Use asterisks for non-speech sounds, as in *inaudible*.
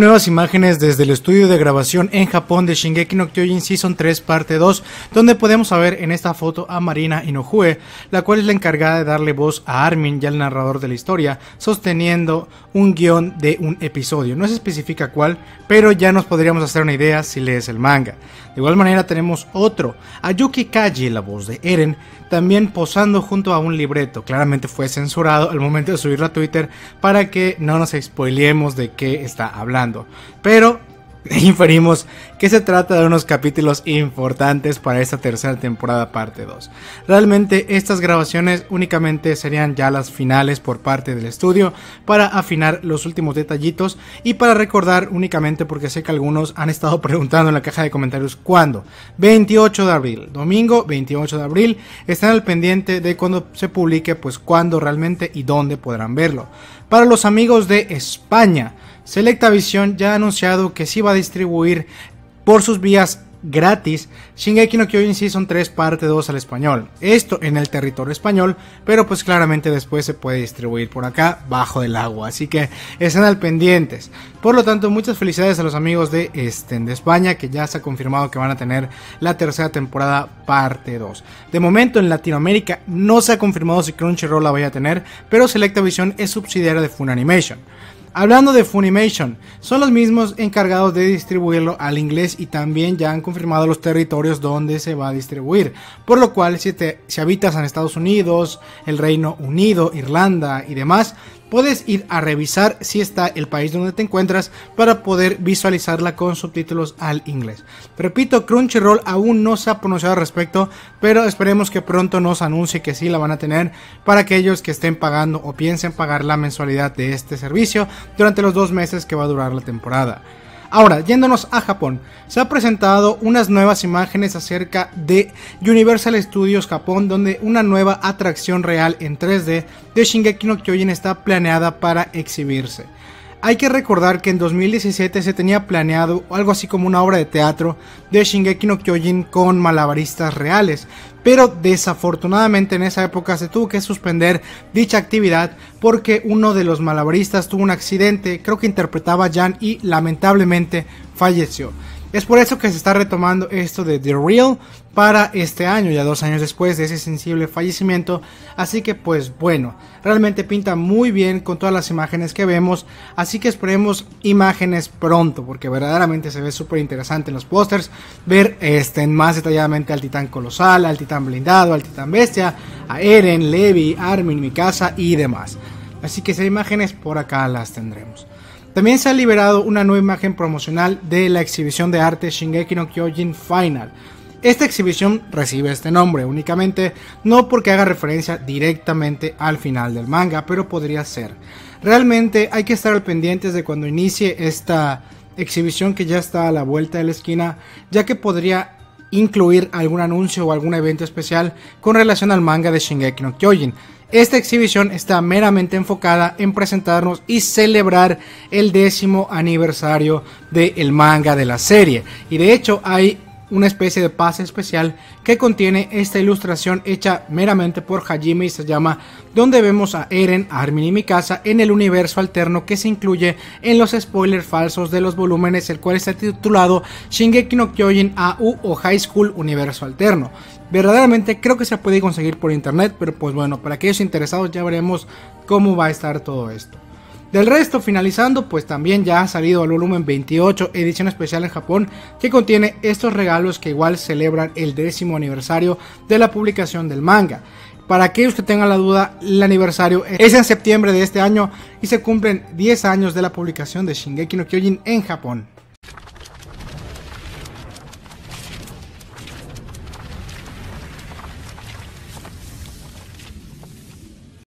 nuevas imágenes desde el estudio de grabación en Japón de Shingeki no Kyojin Season 3 Parte 2, donde podemos ver en esta foto a Marina Inoue, la cual es la encargada de darle voz a Armin, y el narrador de la historia, sosteniendo un guión de un episodio. No se especifica cuál, pero ya nos podríamos hacer una idea si lees el manga. De igual manera tenemos otro, a Yuki Kaji, la voz de Eren, también posando junto a un libreto. Claramente fue censurado al momento de subirlo a Twitter para que no nos spoilemos de qué está hablando pero *laughs* inferimos que se trata de unos capítulos importantes para esta tercera temporada parte 2. Realmente estas grabaciones únicamente serían ya las finales por parte del estudio para afinar los últimos detallitos y para recordar únicamente porque sé que algunos han estado *laughs* preguntando en la caja de comentarios cuándo. 28 de abril, domingo 28 de abril, están al pendiente de cuando se publique pues cuándo realmente y dónde podrán verlo. Para los amigos de España, SelectaVision ya ha anunciado que sí va a distribuir por sus vías gratis Shingeki no Kyojin Season 3 parte 2 al español. Esto en el territorio español, pero pues claramente después se puede distribuir por acá bajo el agua, así que están al pendientes. Por lo tanto, muchas felicidades a los amigos de, Estén de España que ya se ha confirmado que van a tener la tercera temporada parte 2. De momento en Latinoamérica no se ha confirmado si Crunchyroll la vaya a tener, pero SelectaVision es subsidiaria de Funimation. Hablando de Funimation, son los mismos encargados de distribuirlo al inglés y también ya han confirmado los territorios donde se va a distribuir. Por lo cual, si, te, si habitas en Estados Unidos, el Reino Unido, Irlanda y demás, puedes ir a revisar si está el país donde te encuentras para poder visualizarla con subtítulos al inglés. Repito, Crunchyroll aún no se ha pronunciado al respecto, pero esperemos que pronto nos anuncie que sí la van a tener para aquellos que estén pagando o piensen pagar la mensualidad de este servicio durante los dos meses que va a durar la temporada. Ahora, yéndonos a Japón, se han presentado unas nuevas imágenes acerca de Universal Studios Japón, donde una nueva atracción real en 3D de Shingeki no Kyojin está planeada para exhibirse. Hay que recordar que en 2017 se tenía planeado algo así como una obra de teatro de Shingeki no Kyojin con malabaristas reales, pero desafortunadamente en esa época se tuvo que suspender dicha actividad porque uno de los malabaristas tuvo un accidente, creo que interpretaba a Jan y lamentablemente falleció. Es por eso que se está retomando esto de The Real para este año, ya dos años después de ese sensible fallecimiento. Así que pues bueno, realmente pinta muy bien con todas las imágenes que vemos. Así que esperemos imágenes pronto, porque verdaderamente se ve súper interesante en los pósters ver este, más detalladamente al titán colosal, al titán blindado, al titán bestia, a Eren, Levi, Armin, Mikasa y demás. Así que esas imágenes por acá las tendremos. También se ha liberado una nueva imagen promocional de la exhibición de arte Shingeki no Kyojin Final. Esta exhibición recibe este nombre únicamente no porque haga referencia directamente al final del manga, pero podría ser. Realmente hay que estar al pendientes de cuando inicie esta exhibición que ya está a la vuelta de la esquina, ya que podría incluir algún anuncio o algún evento especial con relación al manga de Shingeki no Kyojin. Esta exhibición está meramente enfocada en presentarnos y celebrar el décimo aniversario del manga de la serie. Y de hecho hay una especie de pase especial que contiene esta ilustración hecha meramente por Hajime y se llama donde vemos a Eren, Armin y Mikasa en el universo alterno que se incluye en los spoilers falsos de los volúmenes el cual está titulado Shingeki no Kyojin AU o High School Universo Alterno. Verdaderamente creo que se puede conseguir por internet, pero pues bueno, para aquellos interesados ya veremos cómo va a estar todo esto. Del resto, finalizando, pues también ya ha salido el volumen 28, edición especial en Japón, que contiene estos regalos que igual celebran el décimo aniversario de la publicación del manga. Para que usted tenga la duda, el aniversario es en septiembre de este año y se cumplen 10 años de la publicación de Shingeki no Kyojin en Japón.